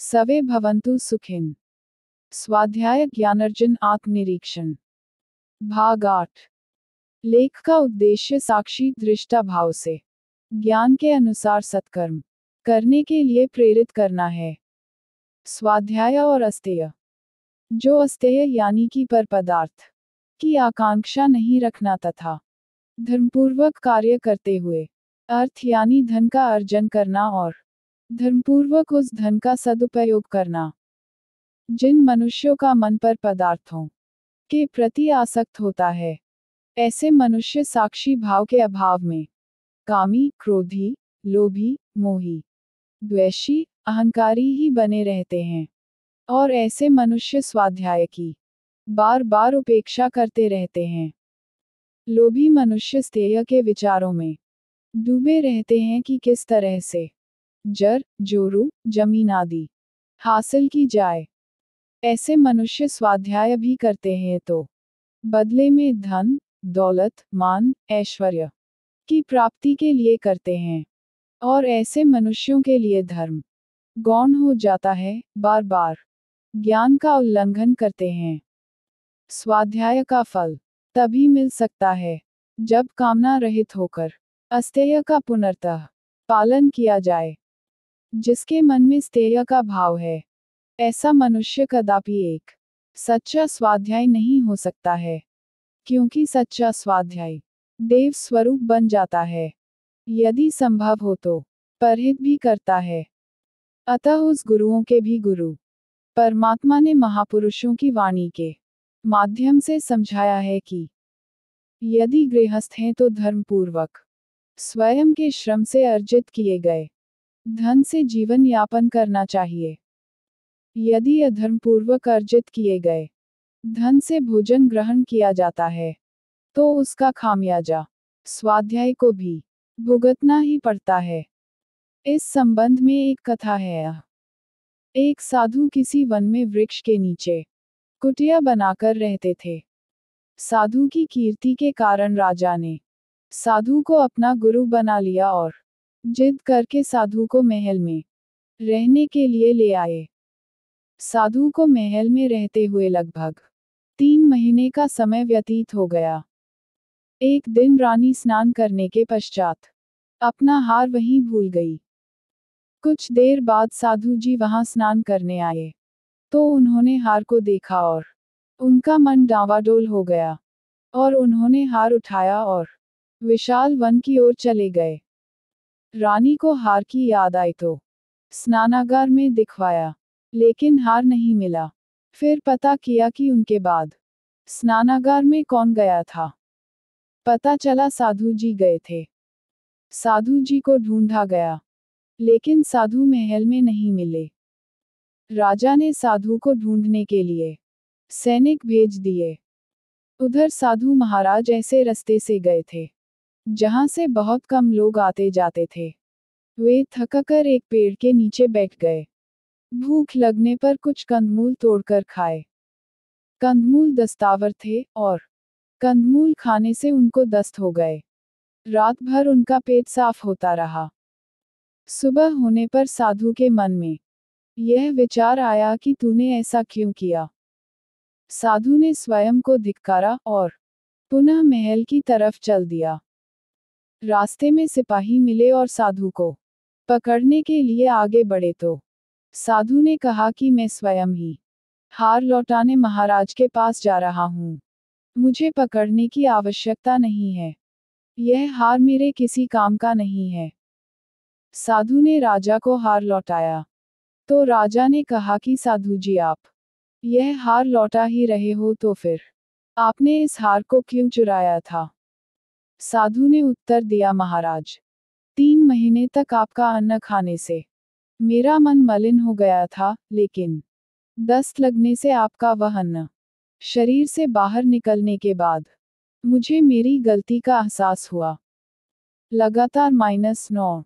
सवे भवंतु सुखिन स्वाध्याय ज्ञानर्जन आत्मनिरीक्षण भाग आठ लेख का उद्देश्य साक्षी दृष्टा भाव से ज्ञान के अनुसार सत्कर्म करने के लिए प्रेरित करना है स्वाध्याय और अस्तेय जो अस्तेय यानी कि पर पदार्थ की आकांक्षा नहीं रखना तथा धर्मपूर्वक कार्य करते हुए अर्थ यानी धन का अर्जन करना और धर्मपूर्वक उस धन का सदुपयोग करना जिन मनुष्यों का मन पर पदार्थों के प्रति आसक्त होता है ऐसे मनुष्य साक्षी भाव के अभाव में कामी क्रोधी लोभी मोही द्वेषी अहंकारी ही बने रहते हैं और ऐसे मनुष्य स्वाध्याय की बार बार उपेक्षा करते रहते हैं लोभी मनुष्य स्थेय के विचारों में डूबे रहते हैं कि किस तरह से जर जोरू जमीन आदि हासिल की जाए ऐसे मनुष्य स्वाध्याय भी करते हैं तो बदले में धन दौलत मान ऐश्वर्य की प्राप्ति के लिए करते हैं और ऐसे मनुष्यों के लिए धर्म गौण हो जाता है बार बार ज्ञान का उल्लंघन करते हैं स्वाध्याय का फल तभी मिल सकता है जब कामना रहित होकर अस्तेय का पुनर्तः पालन किया जाए जिसके मन में स्थेय का भाव है ऐसा मनुष्य कदापि एक सच्चा स्वाध्याय नहीं हो सकता है क्योंकि सच्चा स्वाध्याय देव स्वरूप बन जाता है यदि संभव हो तो परहित भी करता है अतः उस गुरुओं के भी गुरु परमात्मा ने महापुरुषों की वाणी के माध्यम से समझाया है कि यदि गृहस्थ हैं तो धर्मपूर्वक स्वयं के श्रम से अर्जित किए गए धन से जीवन यापन करना चाहिए यदि अधर्मपूर्वक अर्जित किए गए धन से भोजन ग्रहण किया जाता है तो उसका खामियाजा स्वाध्याय को भी भुगतना ही पड़ता है इस संबंध में एक कथा है एक साधु किसी वन में वृक्ष के नीचे कुटिया बनाकर रहते थे साधु की कीर्ति के कारण राजा ने साधु को अपना गुरु बना लिया और जिद करके साधु को महल में रहने के लिए ले आए साधु को महल में रहते हुए लगभग तीन महीने का समय व्यतीत हो गया एक दिन रानी स्नान करने के पश्चात अपना हार वहीं भूल गई कुछ देर बाद साधु जी वहां स्नान करने आए तो उन्होंने हार को देखा और उनका मन डावाडोल हो गया और उन्होंने हार उठाया और विशाल वन की ओर चले गए रानी को हार की याद आई तो स्नानागार में दिखवाया लेकिन हार नहीं मिला फिर पता किया कि उनके बाद स्नानागार में कौन गया था पता चला साधु जी गए थे साधु जी को ढूंढा गया लेकिन साधु महल में नहीं मिले राजा ने साधु को ढूंढने के लिए सैनिक भेज दिए उधर साधु महाराज ऐसे रास्ते से गए थे जहां से बहुत कम लोग आते जाते थे वे थककर एक पेड़ के नीचे बैठ गए भूख लगने पर कुछ कंदमूल तोड़कर खाए कंदमूल दस्तावर थे और कंदमूल खाने से उनको दस्त हो गए रात भर उनका पेट साफ होता रहा सुबह होने पर साधु के मन में यह विचार आया कि तूने ऐसा क्यों किया साधु ने स्वयं को धिक्कारा और पुनः महल की तरफ चल दिया रास्ते में सिपाही मिले और साधु को पकड़ने के लिए आगे बढ़े तो साधु ने कहा कि मैं स्वयं ही हार लौटाने महाराज के पास जा रहा हूँ मुझे पकड़ने की आवश्यकता नहीं है यह हार मेरे किसी काम का नहीं है साधु ने राजा को हार लौटाया तो राजा ने कहा कि साधु जी आप यह हार लौटा ही रहे हो तो फिर आपने इस हार को क्यों चुराया था साधु ने उत्तर दिया महाराज तीन महीने तक आपका अन्न खाने से मेरा मन मलिन हो गया था लेकिन दस्त लगने से आपका वह अन्न शरीर से बाहर निकलने के बाद मुझे मेरी गलती का एहसास हुआ लगातार माइनस नौ